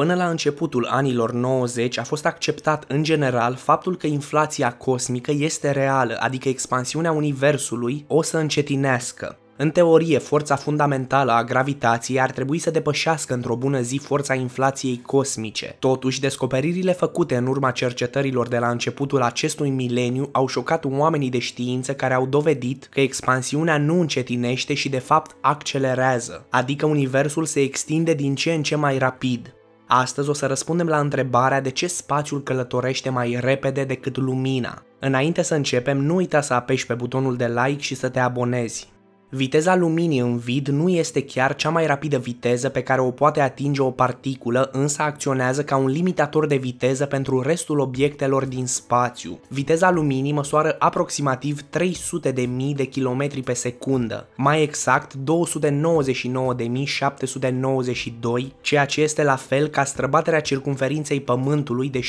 Până la începutul anilor 90 a fost acceptat în general faptul că inflația cosmică este reală, adică expansiunea universului o să încetinească. În teorie, forța fundamentală a gravitației ar trebui să depășească într-o bună zi forța inflației cosmice. Totuși, descoperirile făcute în urma cercetărilor de la începutul acestui mileniu au șocat oamenii de știință care au dovedit că expansiunea nu încetinește și de fapt accelerează, adică universul se extinde din ce în ce mai rapid. Astăzi o să răspundem la întrebarea de ce spațiul călătorește mai repede decât lumina. Înainte să începem, nu uita să apeși pe butonul de like și să te abonezi. Viteza luminii în vid nu este chiar cea mai rapidă viteză pe care o poate atinge o particulă, însă acționează ca un limitator de viteză pentru restul obiectelor din spațiu. Viteza luminii măsoară aproximativ 300.000 de de kilometri pe secundă, mai exact 299.792, ceea ce este la fel ca străbaterea circumferinței Pământului de 7,5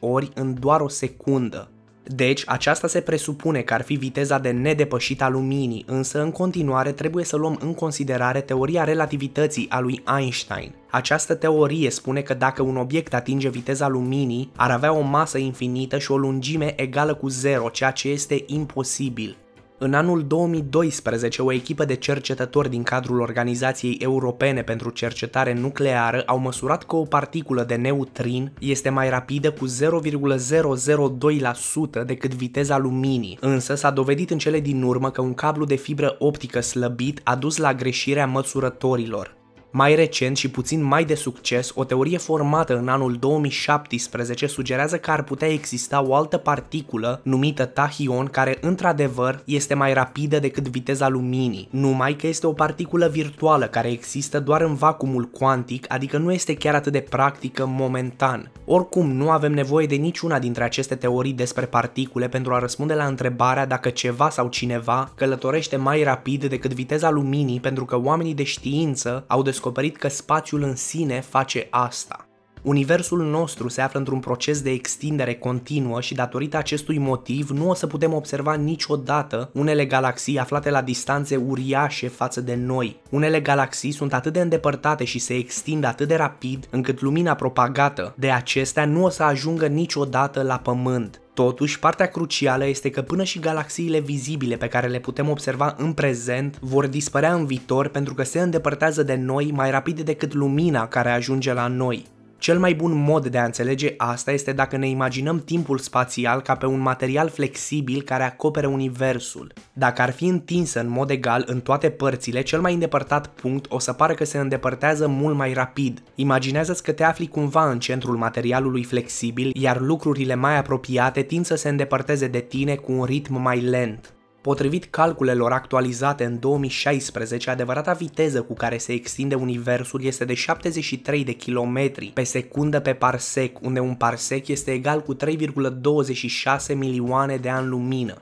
ori în doar o secundă. Deci, aceasta se presupune că ar fi viteza de nedepășit a luminii, însă în continuare trebuie să luăm în considerare teoria relativității a lui Einstein. Această teorie spune că dacă un obiect atinge viteza luminii, ar avea o masă infinită și o lungime egală cu zero, ceea ce este imposibil. În anul 2012, o echipă de cercetători din cadrul Organizației Europene pentru Cercetare Nucleară au măsurat că o particulă de neutrin este mai rapidă cu 0,002% decât viteza luminii, însă s-a dovedit în cele din urmă că un cablu de fibră optică slăbit a dus la greșirea măsurătorilor. Mai recent și puțin mai de succes, o teorie formată în anul 2017 sugerează că ar putea exista o altă particulă numită tahion care într-adevăr este mai rapidă decât viteza luminii, numai că este o particulă virtuală care există doar în vacumul cuantic, adică nu este chiar atât de practică momentan. Oricum, nu avem nevoie de niciuna dintre aceste teorii despre particule pentru a răspunde la întrebarea dacă ceva sau cineva călătorește mai rapid decât viteza luminii pentru că oamenii de știință au descoperit descoperit că spațiul în sine face asta. Universul nostru se află într-un proces de extindere continuă și datorită acestui motiv nu o să putem observa niciodată unele galaxii aflate la distanțe uriașe față de noi. Unele galaxii sunt atât de îndepărtate și se extind atât de rapid încât lumina propagată de acestea nu o să ajungă niciodată la Pământ. Totuși, partea crucială este că până și galaxiile vizibile pe care le putem observa în prezent vor dispărea în viitor pentru că se îndepărtează de noi mai rapid decât lumina care ajunge la noi. Cel mai bun mod de a înțelege asta este dacă ne imaginăm timpul spațial ca pe un material flexibil care acopere universul. Dacă ar fi întinsă în mod egal în toate părțile, cel mai îndepărtat punct o să pară că se îndepărtează mult mai rapid. Imaginează-ți că te afli cumva în centrul materialului flexibil, iar lucrurile mai apropiate tind să se îndepărteze de tine cu un ritm mai lent. Potrivit calculelor actualizate în 2016, adevărata viteză cu care se extinde universul este de 73 de km pe secundă pe parsec, unde un parsec este egal cu 3,26 milioane de ani lumină.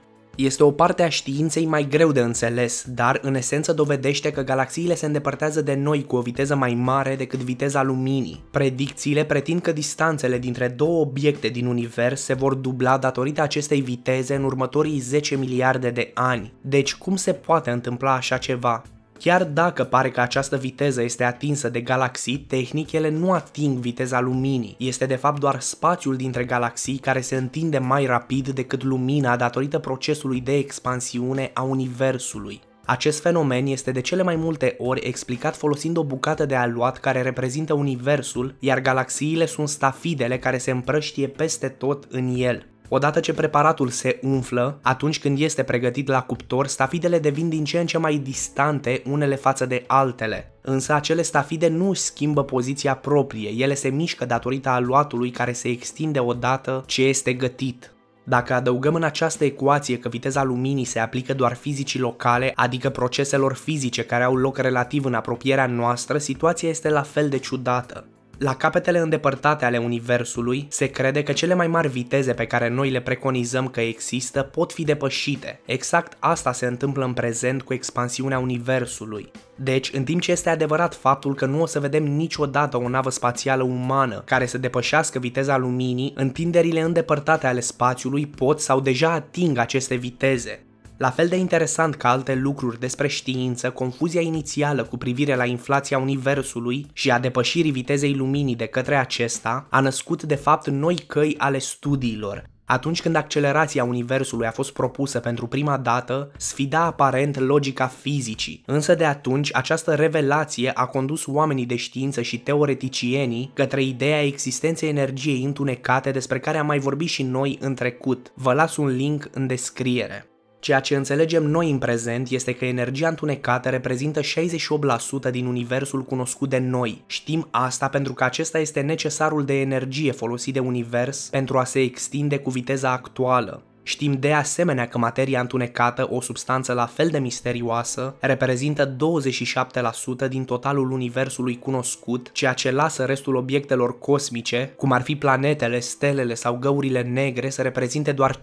Este o parte a științei mai greu de înțeles, dar în esență dovedește că galaxiile se îndepărtează de noi cu o viteză mai mare decât viteza luminii. Predicțiile pretind că distanțele dintre două obiecte din univers se vor dubla datorită acestei viteze în următorii 10 miliarde de ani. Deci cum se poate întâmpla așa ceva? Chiar dacă pare că această viteză este atinsă de galaxii, tehnic ele nu ating viteza luminii. Este de fapt doar spațiul dintre galaxii care se întinde mai rapid decât lumina datorită procesului de expansiune a Universului. Acest fenomen este de cele mai multe ori explicat folosind o bucată de aluat care reprezintă Universul, iar galaxiile sunt stafidele care se împrăștie peste tot în el. Odată ce preparatul se umflă, atunci când este pregătit la cuptor, stafidele devin din ce în ce mai distante unele față de altele. Însă acele stafide nu își schimbă poziția proprie, ele se mișcă datorită aluatului care se extinde odată ce este gătit. Dacă adăugăm în această ecuație că viteza luminii se aplică doar fizicii locale, adică proceselor fizice care au loc relativ în apropierea noastră, situația este la fel de ciudată. La capetele îndepărtate ale Universului se crede că cele mai mari viteze pe care noi le preconizăm că există pot fi depășite. Exact asta se întâmplă în prezent cu expansiunea Universului. Deci, în timp ce este adevărat faptul că nu o să vedem niciodată o navă spațială umană care să depășească viteza luminii, întinderile îndepărtate ale spațiului pot sau deja ating aceste viteze. La fel de interesant ca alte lucruri despre știință, confuzia inițială cu privire la inflația Universului și a depășirii vitezei luminii de către acesta a născut de fapt noi căi ale studiilor, atunci când accelerația Universului a fost propusă pentru prima dată, sfida aparent logica fizicii, însă de atunci această revelație a condus oamenii de știință și teoreticienii către ideea existenței energiei întunecate despre care am mai vorbit și noi în trecut. Vă las un link în descriere. Ceea ce înțelegem noi în prezent este că energia întunecată reprezintă 68% din universul cunoscut de noi. Știm asta pentru că acesta este necesarul de energie folosit de univers pentru a se extinde cu viteza actuală. Știm de asemenea că materia întunecată, o substanță la fel de misterioasă, reprezintă 27% din totalul universului cunoscut, ceea ce lasă restul obiectelor cosmice, cum ar fi planetele, stelele sau găurile negre, să reprezinte doar 5%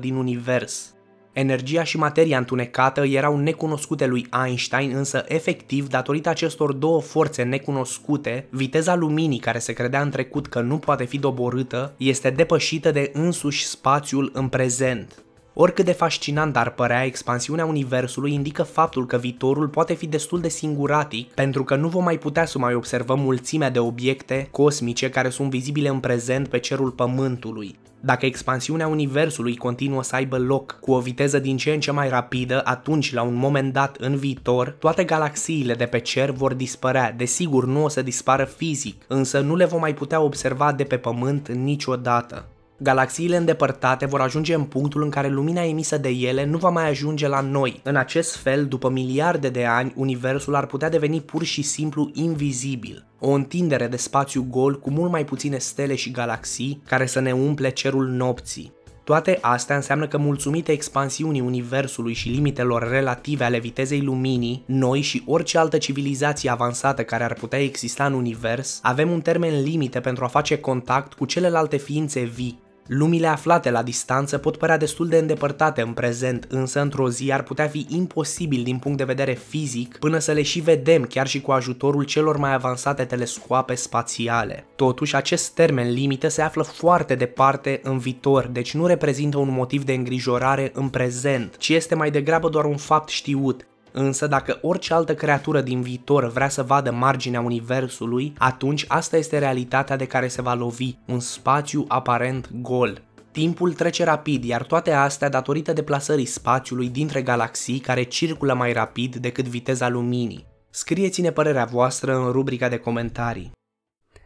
din univers. Energia și materia întunecată erau necunoscute lui Einstein, însă efectiv, datorită acestor două forțe necunoscute, viteza luminii care se credea în trecut că nu poate fi doborâtă, este depășită de însuși spațiul în prezent. Oricât de fascinant ar părea, expansiunea Universului indică faptul că viitorul poate fi destul de singuratic, pentru că nu vom mai putea să mai observăm mulțimea de obiecte cosmice care sunt vizibile în prezent pe cerul Pământului. Dacă expansiunea universului continuă să aibă loc cu o viteză din ce în ce mai rapidă, atunci, la un moment dat în viitor, toate galaxiile de pe cer vor dispărea. Desigur, nu o să dispară fizic, însă nu le vom mai putea observa de pe pământ niciodată. Galaxiile îndepărtate vor ajunge în punctul în care lumina emisă de ele nu va mai ajunge la noi. În acest fel, după miliarde de ani, universul ar putea deveni pur și simplu invizibil, o întindere de spațiu gol cu mult mai puține stele și galaxii care să ne umple cerul nopții. Toate astea înseamnă că mulțumite expansiunii universului și limitelor relative ale vitezei luminii, noi și orice altă civilizație avansată care ar putea exista în univers, avem un termen limite pentru a face contact cu celelalte ființe vii, Lumile aflate la distanță pot părea destul de îndepărtate în prezent, însă într-o zi ar putea fi imposibil din punct de vedere fizic până să le și vedem chiar și cu ajutorul celor mai avansate telescoape spațiale. Totuși, acest termen limită se află foarte departe în viitor, deci nu reprezintă un motiv de îngrijorare în prezent, ci este mai degrabă doar un fapt știut, Însă dacă orice altă creatură din viitor vrea să vadă marginea universului, atunci asta este realitatea de care se va lovi, un spațiu aparent gol. Timpul trece rapid, iar toate astea datorită deplasării spațiului dintre galaxii care circulă mai rapid decât viteza luminii. Scrieți-ne părerea voastră în rubrica de comentarii.